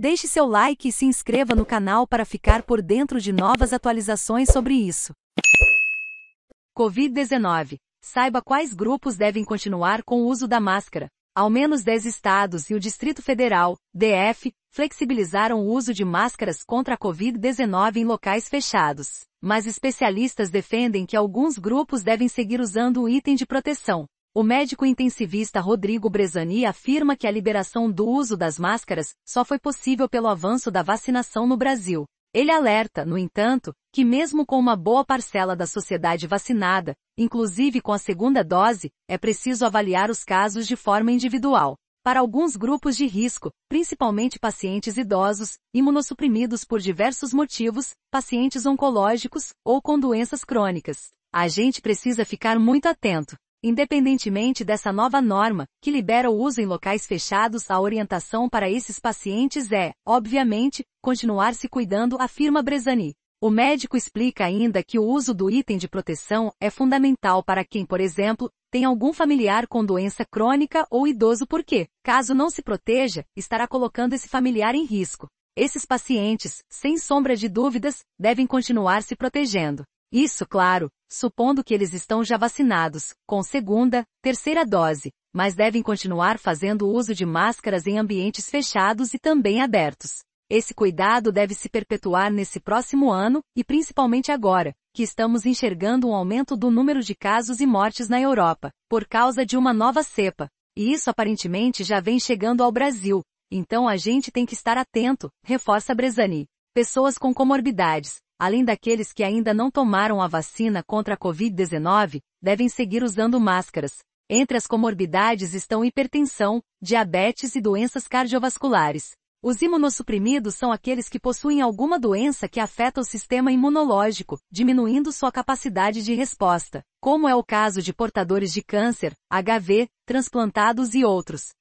Deixe seu like e se inscreva no canal para ficar por dentro de novas atualizações sobre isso. Covid-19. Saiba quais grupos devem continuar com o uso da máscara. Ao menos 10 estados e o Distrito Federal, DF, flexibilizaram o uso de máscaras contra a Covid-19 em locais fechados. Mas especialistas defendem que alguns grupos devem seguir usando o item de proteção. O médico intensivista Rodrigo Brezani afirma que a liberação do uso das máscaras só foi possível pelo avanço da vacinação no Brasil. Ele alerta, no entanto, que mesmo com uma boa parcela da sociedade vacinada, inclusive com a segunda dose, é preciso avaliar os casos de forma individual. Para alguns grupos de risco, principalmente pacientes idosos, imunossuprimidos por diversos motivos, pacientes oncológicos ou com doenças crônicas, a gente precisa ficar muito atento. Independentemente dessa nova norma, que libera o uso em locais fechados, a orientação para esses pacientes é, obviamente, continuar se cuidando, afirma Brezani. O médico explica ainda que o uso do item de proteção é fundamental para quem, por exemplo, tem algum familiar com doença crônica ou idoso porque, caso não se proteja, estará colocando esse familiar em risco. Esses pacientes, sem sombra de dúvidas, devem continuar se protegendo. Isso, claro, supondo que eles estão já vacinados, com segunda, terceira dose, mas devem continuar fazendo uso de máscaras em ambientes fechados e também abertos. Esse cuidado deve se perpetuar nesse próximo ano, e principalmente agora, que estamos enxergando um aumento do número de casos e mortes na Europa, por causa de uma nova cepa, e isso aparentemente já vem chegando ao Brasil, então a gente tem que estar atento, reforça Brezani pessoas com comorbidades, além daqueles que ainda não tomaram a vacina contra a Covid-19, devem seguir usando máscaras. Entre as comorbidades estão hipertensão, diabetes e doenças cardiovasculares. Os imunossuprimidos são aqueles que possuem alguma doença que afeta o sistema imunológico, diminuindo sua capacidade de resposta, como é o caso de portadores de câncer, HIV, transplantados e outros.